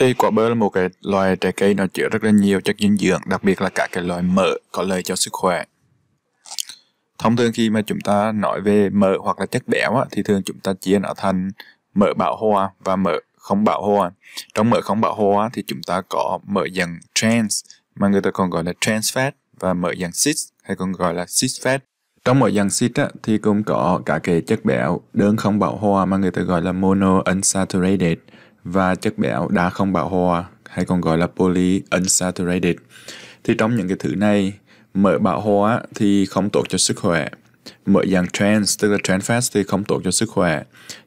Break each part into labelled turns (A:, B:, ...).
A: thì quả bơ là một cái loài trái cây nó chứa rất là nhiều chất dinh dưỡng đặc biệt là cả cái loại mỡ có lợi cho sức khỏe thông thường khi mà chúng ta nói về mỡ hoặc là chất béo á, thì thường chúng ta chia nó thành mỡ bão hòa và mỡ không bão hòa trong mỡ không bão hòa thì chúng ta có mỡ dạng trans mà người ta còn gọi là trans fat và mỡ dạng cis hay còn gọi là cis fat trong mỡ dạng cis á, thì cũng có cả cái chất béo đơn không bão hòa mà người ta gọi là mono unsaturated và chất béo đã không bão hòa hay còn gọi là polyunsaturated. Thì trong những cái thứ này, mỡ bão hòa thì không tốt cho sức khỏe. Mỡ dạng trans, tức là trans fat thì không tốt cho sức khỏe.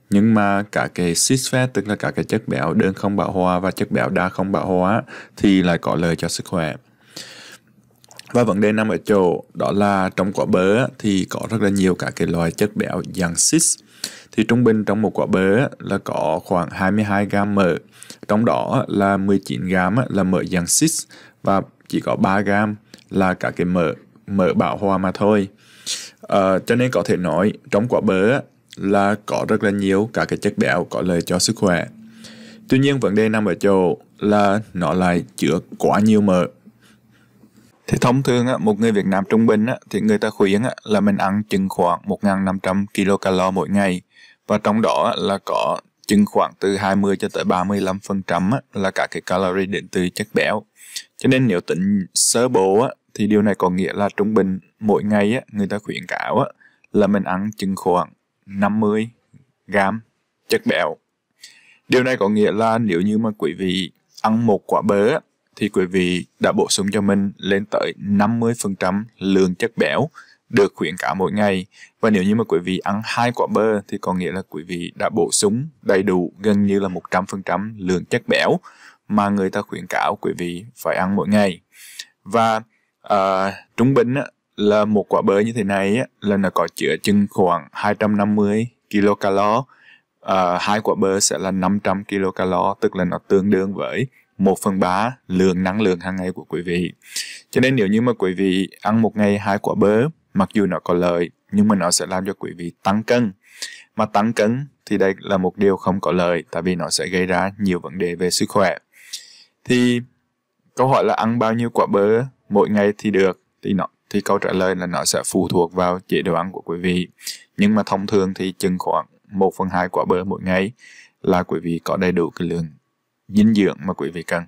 A: Nhưng mà cả cái cis fat, tức là cả cái chất béo đơn không bão hòa và chất béo đa không bão hòa thì lại có lợi cho sức khỏe. Và vấn đề nằm ở chỗ đó là trong quả bơ thì có rất là nhiều các cái loại chất béo dạng xít. Thì trung bình trong một quả bơ là có khoảng 22 gram mỡ, trong đó là 19 gram là mỡ dạng xít và chỉ có 3 gram là cả cái mỡ mỡ bão hòa mà thôi. À, cho nên có thể nói trong quả bơ là có rất là nhiều các cái chất béo có lợi cho sức khỏe. Tuy nhiên vấn đề nằm ở chỗ là nó lại chứa quá nhiều mỡ thì thông thường á, một người Việt Nam trung bình á, thì người ta khuyến á, là mình ăn chừng khoảng 1.500 kcal mỗi ngày và trong đó á, là có chừng khoảng từ 20 cho tới 35% á, là cả cái calorie đến từ chất béo. Cho nên nếu tính sơ bộ á, thì điều này có nghĩa là trung bình mỗi ngày á, người ta khuyến cáo á, là mình ăn chừng khoảng 50 gram chất béo. Điều này có nghĩa là nếu như mà quý vị ăn một quả bơ thì quý vị đã bổ sung cho mình lên tới 50% lượng chất béo được khuyến cáo mỗi ngày và nếu như mà quý vị ăn hai quả bơ thì có nghĩa là quý vị đã bổ sung đầy đủ gần như là 100% lượng chất béo mà người ta khuyến cáo quý vị phải ăn mỗi ngày và uh, trung bình là một quả bơ như thế này là nó có chứa chừng khoảng 250 kilocalo uh, hai quả bơ sẽ là 500 kilocalo tức là nó tương đương với 1 phần 3 lượng năng lượng hàng ngày của quý vị. Cho nên nếu như mà quý vị ăn một ngày hai quả bơ, mặc dù nó có lợi nhưng mà nó sẽ làm cho quý vị tăng cân. Mà tăng cân thì đây là một điều không có lợi tại vì nó sẽ gây ra nhiều vấn đề về sức khỏe. Thì câu hỏi là ăn bao nhiêu quả bơ mỗi ngày thì được thì nó thì câu trả lời là nó sẽ phụ thuộc vào chế độ ăn của quý vị. Nhưng mà thông thường thì chừng khoảng 1 phần 2 quả bơ mỗi ngày là quý vị có đầy đủ cái lượng dinh dưỡng mà quý vị cần